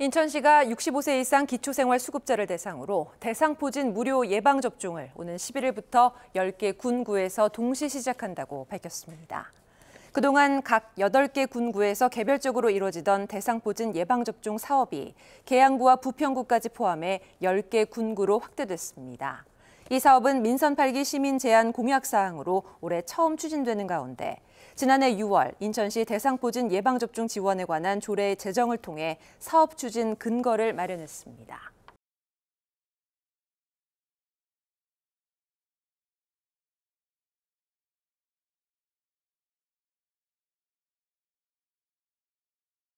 인천시가 65세 이상 기초생활수급자를 대상으로 대상포진 무료 예방접종을 오는 11일부터 10개 군구에서 동시 시작한다고 밝혔습니다. 그동안 각 8개 군구에서 개별적으로 이뤄지던 대상포진 예방접종 사업이 계양구와 부평구까지 포함해 10개 군구로 확대됐습니다. 이 사업은 민선 8기 시민 제안 공약 사항으로 올해 처음 추진되는 가운데 지난해 6월 인천시 대상포진 예방접종 지원에 관한 조례 제정을 통해 사업 추진 근거를 마련했습니다.